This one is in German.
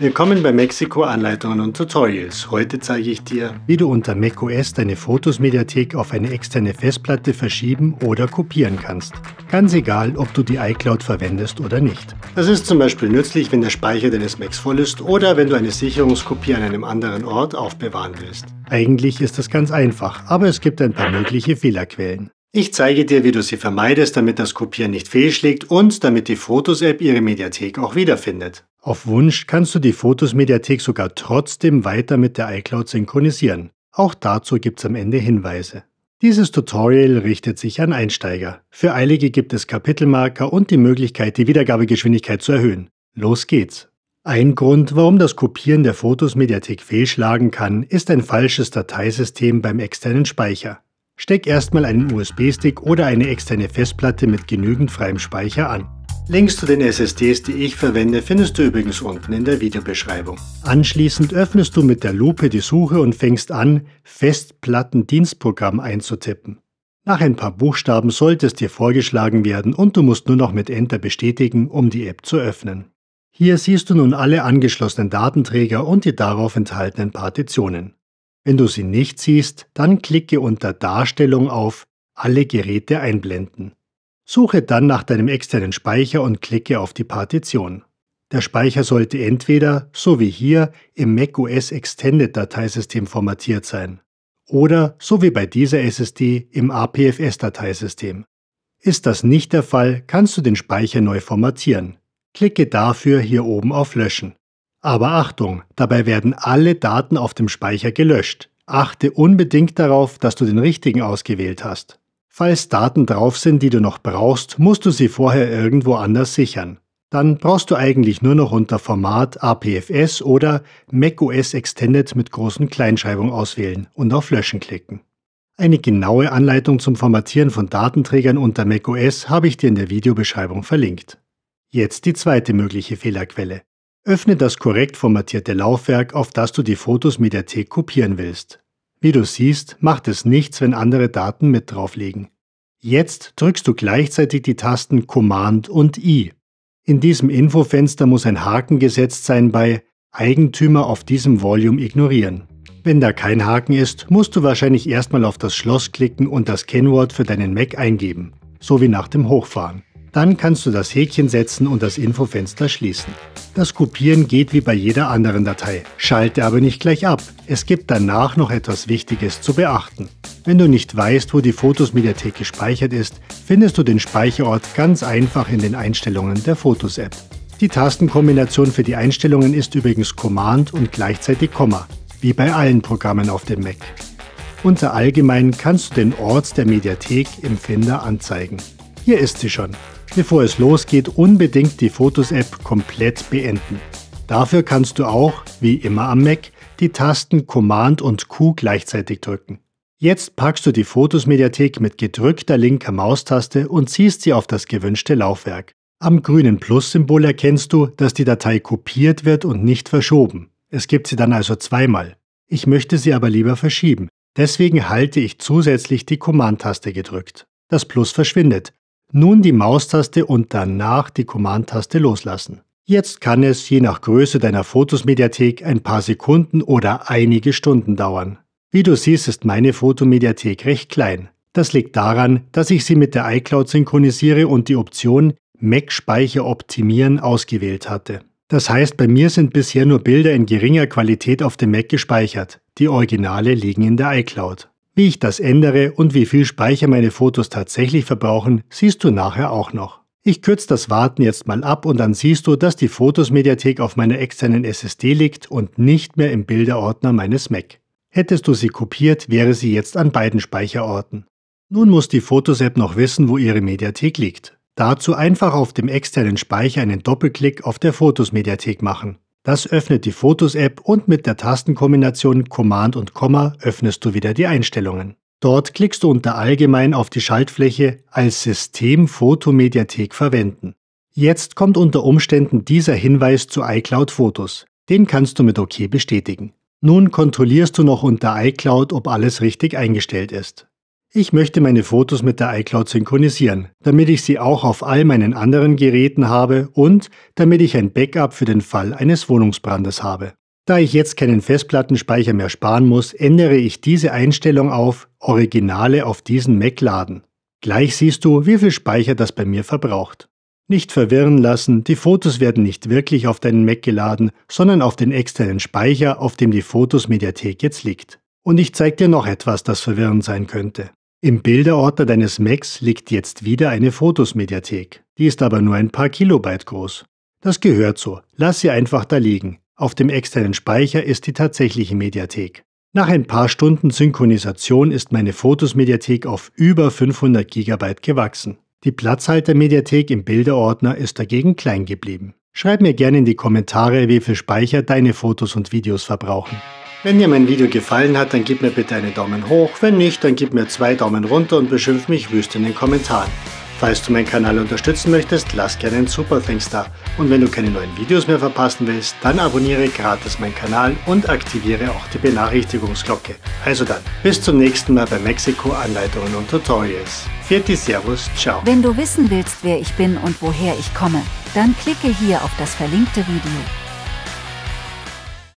Willkommen bei Mexiko Anleitungen und Tutorials. Heute zeige ich dir, wie du unter macOS deine Fotos-Mediathek auf eine externe Festplatte verschieben oder kopieren kannst. Ganz egal, ob du die iCloud verwendest oder nicht. Das ist zum Beispiel nützlich, wenn der Speicher deines Macs voll ist oder wenn du eine Sicherungskopie an einem anderen Ort aufbewahren willst. Eigentlich ist das ganz einfach, aber es gibt ein paar mögliche Fehlerquellen. Ich zeige dir, wie du sie vermeidest, damit das Kopieren nicht fehlschlägt und damit die Fotos-App ihre Mediathek auch wiederfindet. Auf Wunsch kannst du die Fotos-Mediathek sogar trotzdem weiter mit der iCloud synchronisieren. Auch dazu gibt es am Ende Hinweise. Dieses Tutorial richtet sich an Einsteiger. Für Eilige gibt es Kapitelmarker und die Möglichkeit, die Wiedergabegeschwindigkeit zu erhöhen. Los geht's! Ein Grund, warum das Kopieren der Fotos-Mediathek fehlschlagen kann, ist ein falsches Dateisystem beim externen Speicher. Steck erstmal einen USB-Stick oder eine externe Festplatte mit genügend freiem Speicher an. Links zu den SSDs, die ich verwende, findest du übrigens unten in der Videobeschreibung. Anschließend öffnest du mit der Lupe die Suche und fängst an, Festplattendienstprogramm einzutippen. Nach ein paar Buchstaben sollte es dir vorgeschlagen werden und du musst nur noch mit Enter bestätigen, um die App zu öffnen. Hier siehst du nun alle angeschlossenen Datenträger und die darauf enthaltenen Partitionen. Wenn du sie nicht siehst, dann klicke unter Darstellung auf Alle Geräte einblenden. Suche dann nach deinem externen Speicher und klicke auf die Partition. Der Speicher sollte entweder, so wie hier, im macOS Extended Dateisystem formatiert sein oder, so wie bei dieser SSD, im APFS Dateisystem. Ist das nicht der Fall, kannst du den Speicher neu formatieren. Klicke dafür hier oben auf Löschen. Aber Achtung, dabei werden alle Daten auf dem Speicher gelöscht. Achte unbedingt darauf, dass du den richtigen ausgewählt hast. Falls Daten drauf sind, die du noch brauchst, musst du sie vorher irgendwo anders sichern. Dann brauchst du eigentlich nur noch unter Format APFS oder macOS Extended mit großen Kleinschreibung auswählen und auf Löschen klicken. Eine genaue Anleitung zum Formatieren von Datenträgern unter macOS habe ich dir in der Videobeschreibung verlinkt. Jetzt die zweite mögliche Fehlerquelle. Öffne das korrekt formatierte Laufwerk, auf das du die Fotos Mediathek kopieren willst. Wie du siehst, macht es nichts, wenn andere Daten mit drauf liegen. Jetzt drückst du gleichzeitig die Tasten Command und I. In diesem Infofenster muss ein Haken gesetzt sein bei Eigentümer auf diesem Volume ignorieren. Wenn da kein Haken ist, musst du wahrscheinlich erstmal auf das Schloss klicken und das Kennwort für deinen Mac eingeben, so wie nach dem Hochfahren. Dann kannst du das Häkchen setzen und das Infofenster schließen. Das Kopieren geht wie bei jeder anderen Datei. Schalte aber nicht gleich ab. Es gibt danach noch etwas Wichtiges zu beachten. Wenn du nicht weißt, wo die Fotos-Mediathek gespeichert ist, findest du den Speicherort ganz einfach in den Einstellungen der Fotos-App. Die Tastenkombination für die Einstellungen ist übrigens Command und gleichzeitig Komma, wie bei allen Programmen auf dem Mac. Unter Allgemein kannst du den Ort der Mediathek im Finder anzeigen. Hier ist sie schon. Bevor es losgeht, unbedingt die Fotos-App komplett beenden. Dafür kannst du auch, wie immer am Mac, die Tasten Command und Q gleichzeitig drücken. Jetzt packst du die Fotos-Mediathek mit gedrückter linker Maustaste und ziehst sie auf das gewünschte Laufwerk. Am grünen Plus-Symbol erkennst du, dass die Datei kopiert wird und nicht verschoben. Es gibt sie dann also zweimal. Ich möchte sie aber lieber verschieben. Deswegen halte ich zusätzlich die Command-Taste gedrückt. Das Plus verschwindet. Nun die Maustaste und danach die Command-Taste loslassen. Jetzt kann es je nach Größe deiner Fotos-Mediathek ein paar Sekunden oder einige Stunden dauern. Wie du siehst, ist meine Fotomediathek recht klein. Das liegt daran, dass ich sie mit der iCloud synchronisiere und die Option Mac-Speicher optimieren ausgewählt hatte. Das heißt, bei mir sind bisher nur Bilder in geringer Qualität auf dem Mac gespeichert. Die Originale liegen in der iCloud. Wie ich das ändere und wie viel Speicher meine Fotos tatsächlich verbrauchen, siehst du nachher auch noch. Ich kürze das Warten jetzt mal ab und dann siehst du, dass die Fotos-Mediathek auf meiner externen SSD liegt und nicht mehr im Bilderordner meines Mac. Hättest du sie kopiert, wäre sie jetzt an beiden Speicherorten. Nun muss die Fotos-App noch wissen, wo ihre Mediathek liegt. Dazu einfach auf dem externen Speicher einen Doppelklick auf der Fotos-Mediathek machen. Das öffnet die Fotos-App und mit der Tastenkombination Command und Komma öffnest du wieder die Einstellungen. Dort klickst du unter Allgemein auf die Schaltfläche als System Fotomediathek verwenden. Jetzt kommt unter Umständen dieser Hinweis zu iCloud Fotos. Den kannst du mit OK bestätigen. Nun kontrollierst du noch unter iCloud, ob alles richtig eingestellt ist. Ich möchte meine Fotos mit der iCloud synchronisieren, damit ich sie auch auf all meinen anderen Geräten habe und damit ich ein Backup für den Fall eines Wohnungsbrandes habe. Da ich jetzt keinen Festplattenspeicher mehr sparen muss, ändere ich diese Einstellung auf Originale auf diesen Mac laden. Gleich siehst du, wie viel Speicher das bei mir verbraucht. Nicht verwirren lassen, die Fotos werden nicht wirklich auf deinen Mac geladen, sondern auf den externen Speicher, auf dem die Fotos-Mediathek jetzt liegt. Und ich zeige dir noch etwas, das verwirrend sein könnte. Im Bilderordner deines Macs liegt jetzt wieder eine Fotos-Mediathek. Die ist aber nur ein paar Kilobyte groß. Das gehört so. Lass sie einfach da liegen. Auf dem externen Speicher ist die tatsächliche Mediathek. Nach ein paar Stunden Synchronisation ist meine Fotos-Mediathek auf über 500 GB gewachsen. Die Platzhalter-Mediathek im Bilderordner ist dagegen klein geblieben. Schreib mir gerne in die Kommentare, wie viel Speicher deine Fotos und Videos verbrauchen. Wenn dir mein Video gefallen hat, dann gib mir bitte einen Daumen hoch, wenn nicht, dann gib mir zwei Daumen runter und beschimpf mich wüst in den Kommentaren. Falls du meinen Kanal unterstützen möchtest, lass gerne einen Super Thanks da. Und wenn du keine neuen Videos mehr verpassen willst, dann abonniere gratis meinen Kanal und aktiviere auch die Benachrichtigungsglocke. Also dann, bis zum nächsten Mal bei Mexiko Anleitungen und Tutorials. Vierte Servus, ciao. Wenn du wissen willst, wer ich bin und woher ich komme, dann klicke hier auf das verlinkte Video.